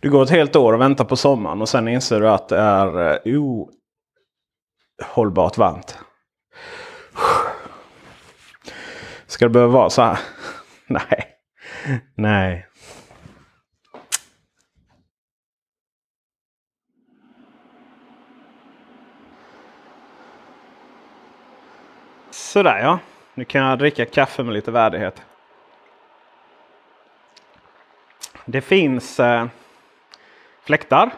Du går ett helt år och väntar på sommaren och sen inser du att det är eh, ohållbart varmt. Ska det behöva vara så här? Nej. Nej. Sådär ja. Nu kan jag dricka kaffe med lite värdighet. Det finns eh fläktar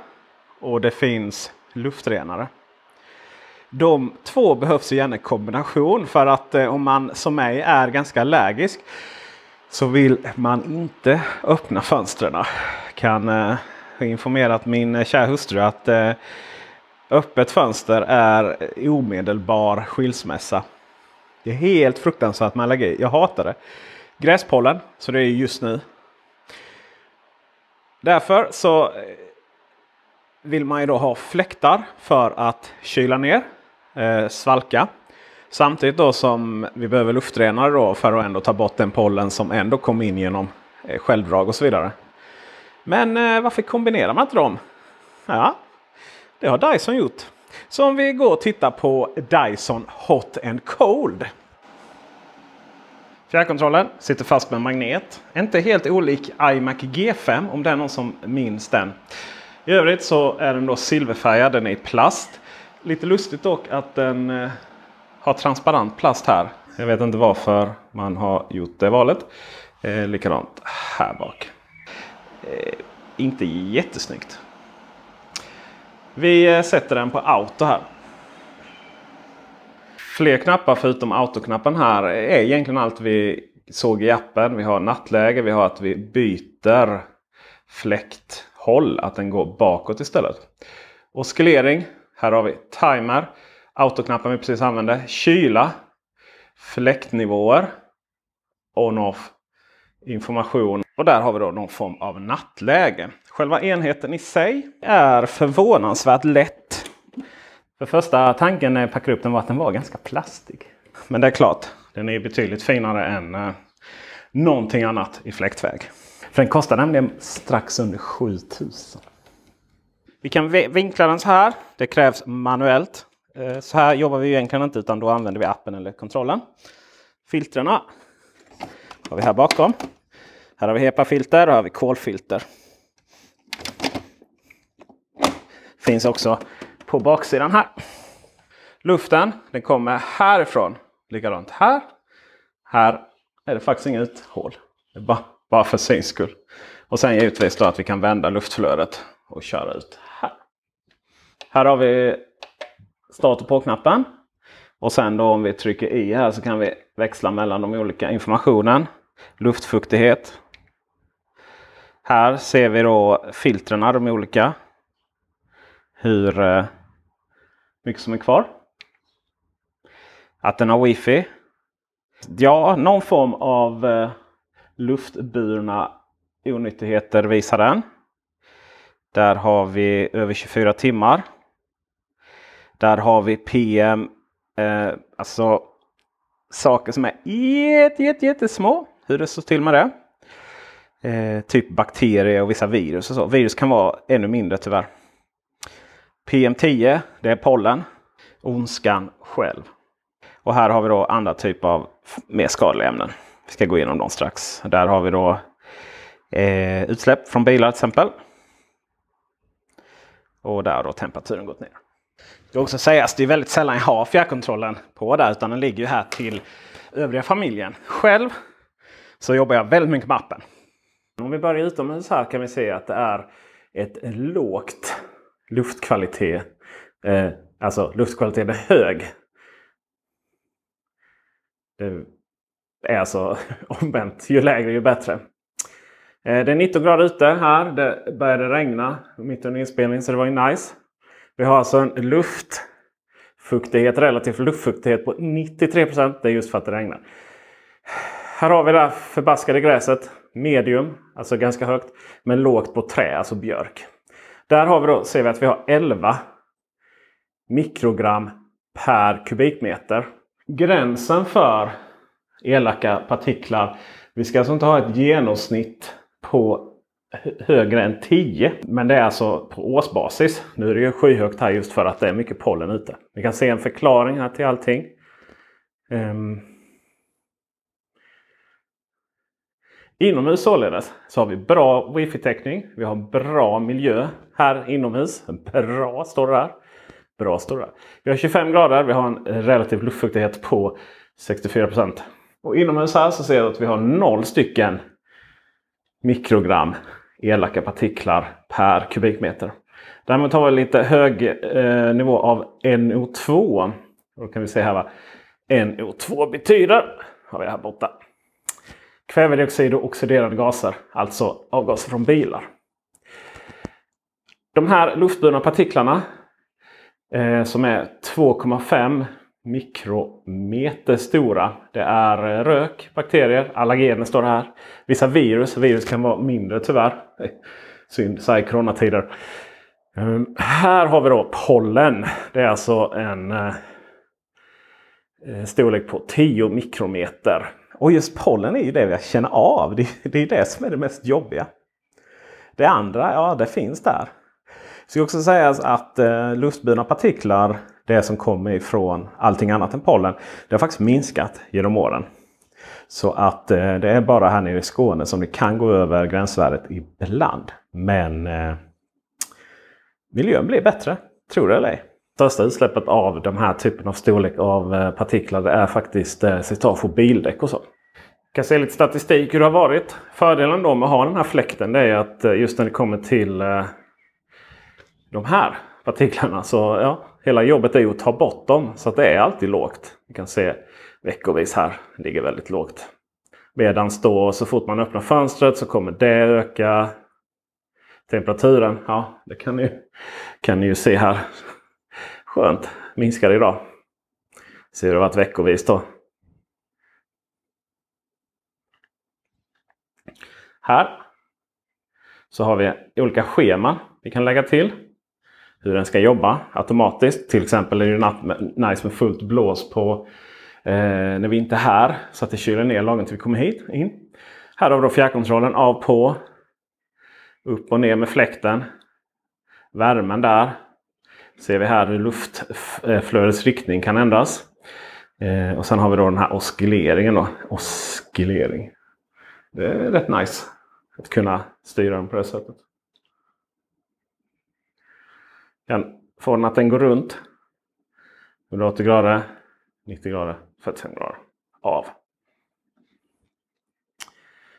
och det finns luftrenare. De två behövs igen i kombination för att eh, om man som mig är ganska allergisk så vill man inte öppna fönstren. Kan eh, ha informerat min eh, kära hustru att eh, öppet fönster är omedelbar skilsmässa. Det är helt fruktansvärt med allergi. Jag hatar det. Gräspollen, så det är just nu. Därför så eh, vill man ju då ha fläktar för att kyla ner, eh, svalka. Samtidigt då som vi behöver luftrenare då för att ändå ta bort den pollen som ändå kom in genom eh, självdrag och så vidare. Men eh, varför kombinerar man inte dem? Ja, det har Dyson gjort. Så om vi går och tittar på Dyson Hot and Cold. Fjärrkontrollen sitter fast med en magnet. Inte helt olik iMac G5 om det är någon som minns den. I övrigt så är den då silverfärgad. Den är i plast. Lite lustigt dock att den eh, har transparent plast här. Jag vet inte varför man har gjort det valet. Eh, likadant här bak. Eh, inte jättesnyggt. Vi eh, sätter den på auto här. Fler knappar förutom autoknappen här är egentligen allt vi såg i appen. Vi har nattläge, vi har att vi byter fläkt håll, att den går bakåt istället. Oscillering. Här har vi timer. Autoknappen vi precis använde. Kyla. Fläktnivåer. On-off. Information. Och där har vi då någon form av nattläge. Själva enheten i sig är förvånansvärt lätt. För första tanken när jag packade upp den var att den var ganska plastig. Men det är klart, den är betydligt finare än eh, någonting annat i fläktväg. För den kostar nämligen strax under 7000. Vi kan vinkla den så här. Det krävs manuellt. Eh, så här jobbar vi egentligen inte utan då använder vi appen eller kontrollen. Filtrerna har vi här bakom. Här har vi HEPA-filter och här har vi kolfilter. Finns också på baksidan här. Luften den kommer härifrån. Likadant här. Här är det faktiskt inga uthål. Det bara bara för syns skull. Och sen givetvis då att vi kan vända luftflödet och köra ut här. Här har vi start och på-knappen. Och sen då om vi trycker i här så kan vi växla mellan de olika informationen. Luftfuktighet. Här ser vi då filtren, de olika. Hur eh, mycket som är kvar. Att den har wifi. Ja, någon form av eh, luftburna onyttigheter visar den. Där har vi över 24 timmar. Där har vi PM, eh, alltså saker som är jätte, jätte, jättesmå. Hur det står till med det. Eh, typ bakterier och vissa virus och så. Virus kan vara ännu mindre tyvärr. PM10, det är pollen. Ondskan själv. Och här har vi då andra typer av mer skadliga ämnen. Vi ska gå igenom dem strax. Där har vi då eh, utsläpp från bilar till exempel. Och där har då temperaturen gått ner. Det ska också sägas, det är väldigt sällan jag har fjärrkontrollen på där utan den ligger ju här till övriga familjen. Själv så jobbar jag väldigt mycket med appen. Om vi börjar utomhus här kan vi se att det är ett lågt luftkvalitet. Eh, alltså luftkvaliteten är hög. Det är alltså omvänt, ju lägre ju bättre. Eh, det är 19 grader ute här. Det började regna mitt under inspelningen så det var ju nice. Vi har alltså en luftfuktighet, relativ luftfuktighet på 93 Det är just för att det regnar. Här har vi det förbaskade gräset. Medium, alltså ganska högt. Men lågt på trä, alltså björk. Där har vi då, ser vi att vi har 11 mikrogram per kubikmeter. Gränsen för elaka partiklar. Vi ska alltså inte ha ett genomsnitt på högre än 10. Men det är alltså på årsbasis. Nu är det ju skyhögt här just för att det är mycket pollen ute. Vi kan se en förklaring här till allting. Um. Inomhus således så har vi bra wifi-täckning. Vi har bra miljö här inomhus. Bra står det där. Bra står det där. Vi har 25 grader. Vi har en relativ luftfuktighet på 64 och inomhus här så ser du att vi har noll stycken mikrogram elaka partiklar per kubikmeter. Däremot har vi lite hög eh, nivå av NO2. Och då kan vi se här vad NO2 betyder. har vi här borta. Kvävedioxid och oxiderade gaser, alltså avgaser från bilar. De här luftburna partiklarna eh, som är 2,5 mikrometer stora. Det är eh, rök, bakterier, allergener står det här. Vissa virus. Virus kan vara mindre tyvärr. Synd, så här i coronatider. Ehm, här har vi då pollen. Det är alltså en eh, eh, storlek på 10 mikrometer. Och just pollen är ju det vi känner av. Det, är det som är det mest jobbiga. Det andra, ja det finns där. Det ska också sägas att luftburna partiklar det som kommer ifrån allting annat än pollen, det har faktiskt minskat genom åren. Så att eh, det är bara här nere i Skåne som det kan gå över gränsvärdet ibland. Men eh, miljön blir bättre, tror det eller ej. Största utsläppet av den här typen av storlek av eh, partiklar det är faktiskt eh, slitage på bildäck och så. kan se lite statistik hur det har varit. Fördelen då med att ha den här fläkten det är att eh, just när det kommer till eh, de här partiklarna så ja, Hela jobbet är ju att ta bort dem så att det är alltid lågt. Vi kan se veckovis här, ligger väldigt lågt. Medan då så fort man öppnar fönstret så kommer det öka. Temperaturen, ja det kan ni, kan ni ju se här. Skönt, minskar idag. Ser hur det varit veckovis då. Här så har vi olika scheman vi kan lägga till hur den ska jobba automatiskt. Till exempel är det nice med fullt blås på eh, när vi inte är här så att det kyler ner lagom till vi kommer hit. In. Här har vi då fjärrkontrollen av på. Upp och ner med fläkten. Värmen där. Ser vi här hur luftflödets eh, riktning kan ändras. Eh, och sen har vi då den här oscilleringen. Då. Oscillering. Det är rätt nice att kunna styra den på det sättet kan få den att den går runt. 180 grader, 90 grader, 45 grader. Av.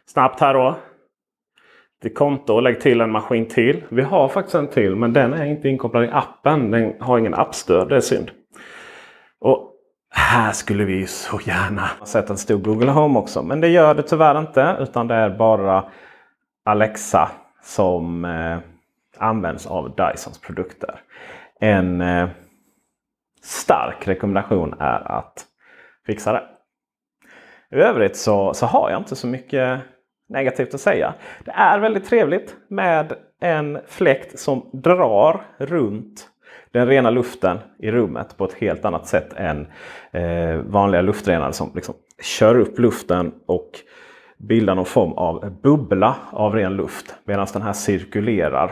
Snabbt här då. Till konto och lägg till en maskin till. Vi har faktiskt en till men den är inte inkopplad i appen. Den har ingen appstöd, det är synd. Och här skulle vi så gärna ha sett en stor Google Home också. Men det gör det tyvärr inte utan det är bara Alexa som eh, används av Dysons produkter. En eh, stark rekommendation är att fixa det. I övrigt så, så har jag inte så mycket negativt att säga. Det är väldigt trevligt med en fläkt som drar runt den rena luften i rummet på ett helt annat sätt än eh, vanliga luftrenare som liksom kör upp luften och bildar någon form av bubbla av ren luft. Medan den här cirkulerar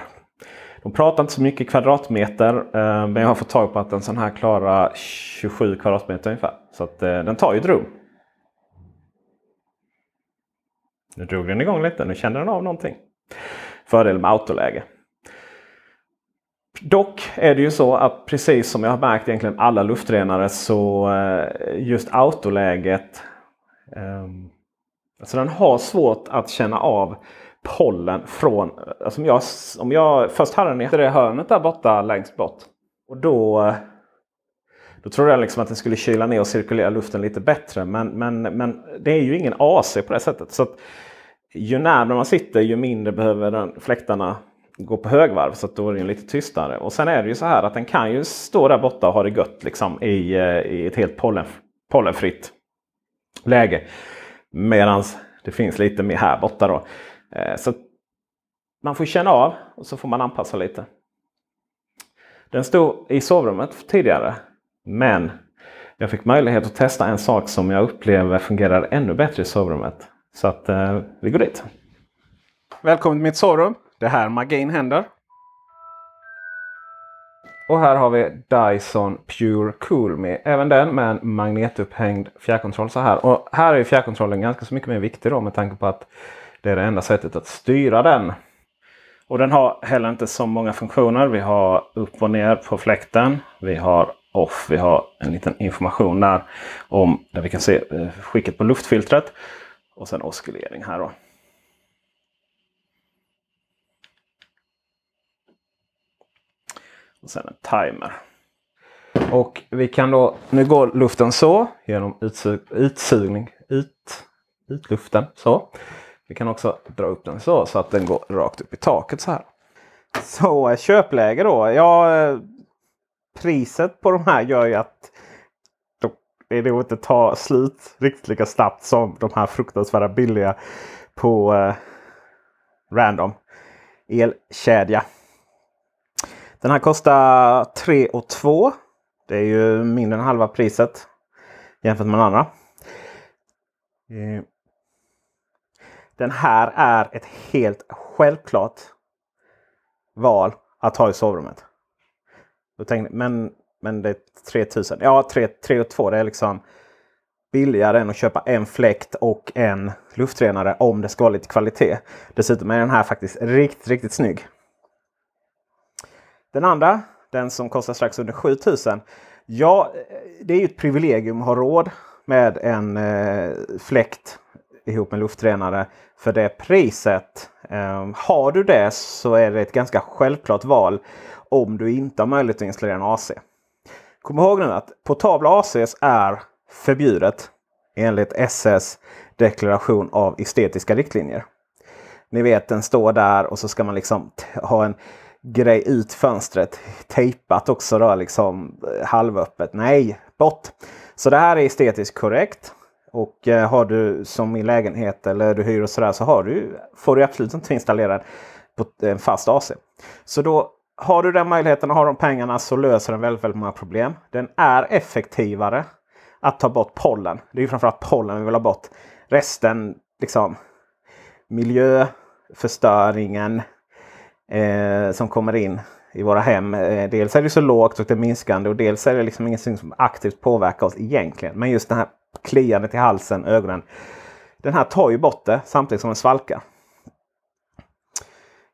de pratar inte så mycket kvadratmeter eh, men jag har fått tag på att en sån här klarar 27 kvadratmeter ungefär. Så att, eh, den tar ju ett rum. Nu drog den igång lite, nu känner den av någonting. Fördel med autoläge. Dock är det ju så att precis som jag har märkt egentligen alla luftrenare så eh, just autoläget, ehm, alltså den har svårt att känna av pollen från... Alltså om, jag, om jag först hade den i det hörnet där borta längst bort. Och då, då trodde jag liksom att den skulle kyla ner och cirkulera luften lite bättre. Men, men, men det är ju ingen AC på det sättet. Så ju närmare man sitter ju mindre behöver den, fläktarna gå på högvarv. Så då är den lite tystare. Och sen är det ju så här att den kan ju stå där borta och ha det gött liksom, i, eh, i ett helt pollen, pollenfritt läge. Medan det finns lite mer här borta. då. Eh, så man får känna av och så får man anpassa lite. Den stod i sovrummet tidigare. Men jag fick möjlighet att testa en sak som jag upplever fungerar ännu bättre i sovrummet. Så att eh, vi går dit. Välkommen till mitt sovrum. Det här magin händer. Och här har vi Dyson Pure Cool Me. Även den med en magnetupphängd fjärrkontroll så här. Och här är fjärrkontrollen ganska så mycket mer viktig då med tanke på att det är det enda sättet att styra den. Och den har heller inte så många funktioner. Vi har upp och ner på fläkten. Vi har off. Vi har en liten information där om där vi kan se eh, skicket på luftfiltret. Och sen oscillering här då. Och sen en timer. Och vi kan då, nu går luften så genom utsug, utsugning, ut, utluften så. Vi kan också dra upp den så, så att den går rakt upp i taket så här. Så eh, köpläge då. Ja, eh, priset på de här gör ju att det nog inte tar slut riktigt lika snabbt som de här fruktansvärda billiga på eh, random elkedja. Den här kostar 3 och 2. Det är ju mindre än halva priset jämfört med den andra. Mm. Den här är ett helt självklart val att ha i sovrummet. Då tänkte, men, men det är 3000. Ja, 3, 3 och 2 det är liksom billigare än att köpa en fläkt och en luftrenare om det ska vara lite kvalitet. Dessutom är den här faktiskt riktigt, riktigt snygg. Den andra, den som kostar strax under 7000. Ja, eh, det är ju ett privilegium att ha råd med en eh, fläkt ihop med luftrenare för det priset. Ehm, har du det så är det ett ganska självklart val om du inte har möjlighet att installera en AC. Kom ihåg nu att portabla ACs är förbjudet enligt SS deklaration av estetiska riktlinjer. Ni vet den står där och så ska man liksom ha en grej ut fönstret. Tejpat också då liksom eh, halvöppet. Nej, bort! Så det här är estetiskt korrekt. Och eh, har du som i lägenhet eller du hyr och sådär så har du, får du absolut inte installera en fast AC. Så då har du den möjligheten och har de pengarna så löser den väldigt, väldigt många problem. Den är effektivare att ta bort pollen. Det är ju framförallt pollen vi vill ha bort. Resten, liksom miljöförstöringen eh, som kommer in i våra hem. Eh, dels är det så lågt och det är minskande och dels är det liksom ingenting som aktivt påverkar oss egentligen. Men just den här kliandet i halsen, ögonen. Den här tar ju bort det samtidigt som den svalkar.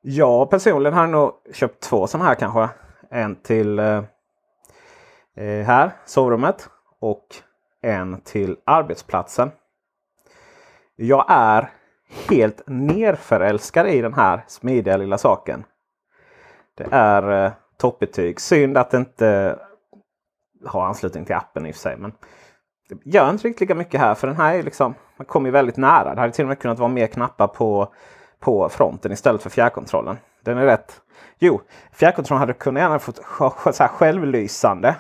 Jag personligen har nog köpt två sådana här kanske. En till eh, eh, här, sovrummet. Och en till arbetsplatsen. Jag är helt nerförälskad i den här smidiga lilla saken. Det är eh, toppbetyg. Synd att det inte har anslutning till appen i och för sig. Men gör inte riktigt lika mycket här för den här är liksom, man kommer ju väldigt nära. Det hade till och med kunnat vara mer knappar på, på fronten istället för fjärrkontrollen. Den är rätt. Jo, fjärrkontrollen hade kunnat gärna fått så här självlysande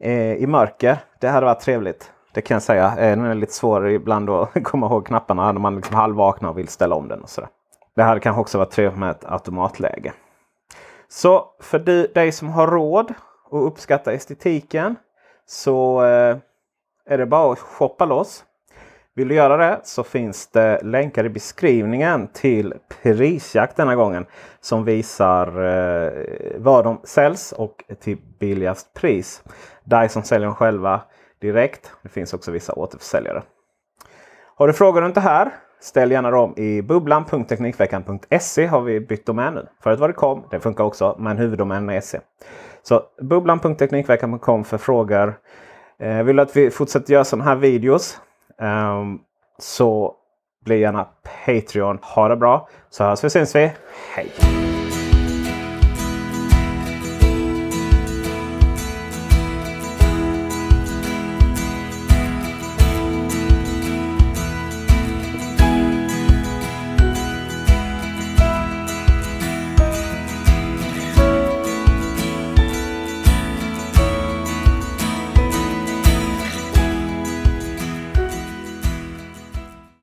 eh, i mörker. Det hade varit trevligt. Det kan jag säga. Eh, den är lite svårare ibland att komma ihåg knapparna när man liksom halvvaknar och vill ställa om den. och så där. Det hade kanske också varit trevligt med ett automatläge. Så för dig som har råd och uppskattar estetiken så eh, är det bara att shoppa loss. Vill du göra det så finns det länkar i beskrivningen till Prisjakt denna gången. Som visar eh, var de säljs och till billigast pris. Dyson säljer dem själva direkt. Det finns också vissa återförsäljare. Har du frågor runt det här? Ställ gärna dem i bubblan.teknikveckan.se har vi bytt domän nu. Förut var det com, det funkar också, men huvuddomänen är se. Så bubblan.teknikveckan.com för frågor. Eh, vill du att vi fortsätter göra sådana här videos um, så bli gärna Patreon. Ha det bra så hörs vi syns vi. Hej!